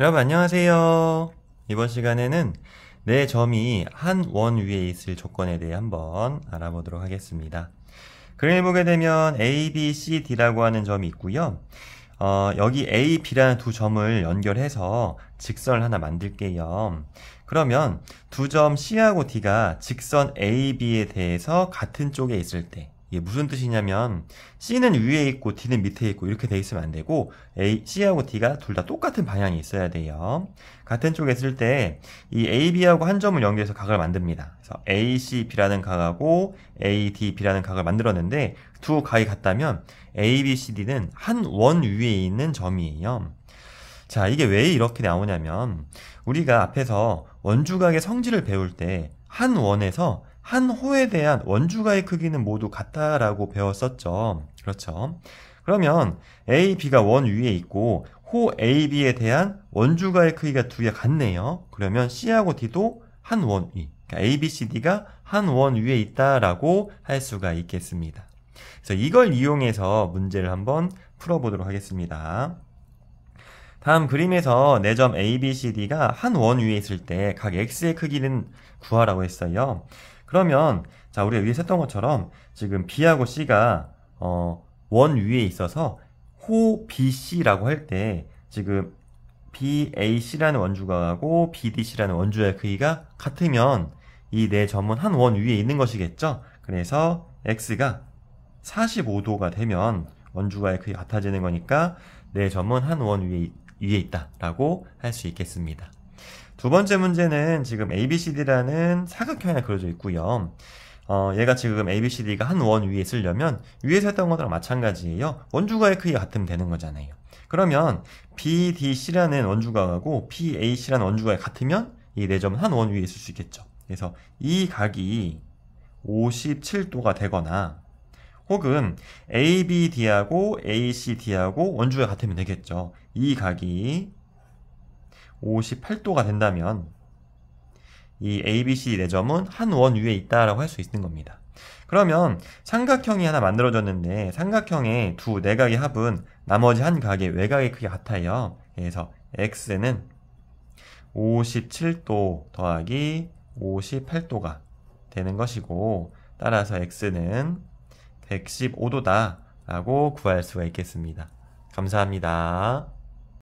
여러분 안녕하세요. 이번 시간에는 내 점이 한 원 위에 있을 조건에 대해 한번 알아보도록 하겠습니다. 그림을 보게 되면 A, B, C, D라고 하는 점이 있고요. 어, 여기 A, B라는 두 점을 연결해서 직선을 하나 만들게요. 그러면 두 점 C하고 D가 직선 A, B에 대해서 같은 쪽에 있을 때 이게 무슨 뜻이냐면 C는 위에 있고 D는 밑에 있고 이렇게 돼 있으면 안 되고 A, C하고 D가 둘 다 똑같은 방향이 있어야 돼요. 같은 쪽에 있을 때 이 AB하고 한 점을 연결해서 각을 만듭니다. 그래서 ACB라는 각하고 ADB라는 각을 만들었는데 두 각이 같다면 ABCD는 한 원 위에 있는 점이에요. 자, 이게 왜 이렇게 나오냐면 우리가 앞에서 원주각의 성질을 배울 때 한 원에서 한 호에 대한 원주가의 크기는 모두 같다라고 배웠었죠. 그렇죠. 그러면 A, B가 원 위에 있고 호 A, B에 대한 원주가의 크기가 두 개 같네요. 그러면 C하고 D도 한 원 위, 그러니까 A, B, C, D가 한 원 위에 있다라고 할 수가 있겠습니다. 그래서 이걸 이용해서 문제를 한번 풀어보도록 하겠습니다. 다음 그림에서 내 점 A, B, C, D가 한 원 위에 있을 때 각 x의 크기는 구하라고 했어요. 그러면 자 우리가 위에썼던 것처럼 지금 B하고 C가 어, 원 위에 있어서 호 BC라고 할 때 지금 BAC라는 원주가하고 BDC라는 원주의 크기가 같으면 이 네 점은 한 원 위에 있는 것이겠죠. 그래서 X가 45도가 되면 원주가의 크기 가 같아지는 거니까 네 점은 한 원 위에, 위에 있다라고 할 수 있겠습니다. 두 번째 문제는 지금 ABCD라는 사각형이 그려져 있고요. 어, 얘가 지금 ABCD가 한 원 위에 쓰려면 위에서 했던 것과랑 마찬가지예요. 원주가의 크기가 같으면 되는 거잖아요. 그러면 BDC라는 원주가하고 PAC라는 원주가이 같으면 이 네 점은 한 원 위에 있을 수 있겠죠. 그래서 이 각이 57도가 되거나 혹은 ABD하고 ACD하고 원주가 같으면 되겠죠. 이 각이 58도가 된다면 이 ABCD 네 점은한 원 위에 있다라고 할 수 있는 겁니다. 그러면 삼각형이 하나 만들어졌는데 삼각형의 두 내각의 네 합은 나머지 한 각의 외각의 크기 같아요. 그래서 x는 57도 더하기 58도가 되는 것이고 따라서 x는 115도다라고 구할 수가 있겠습니다. 감사합니다.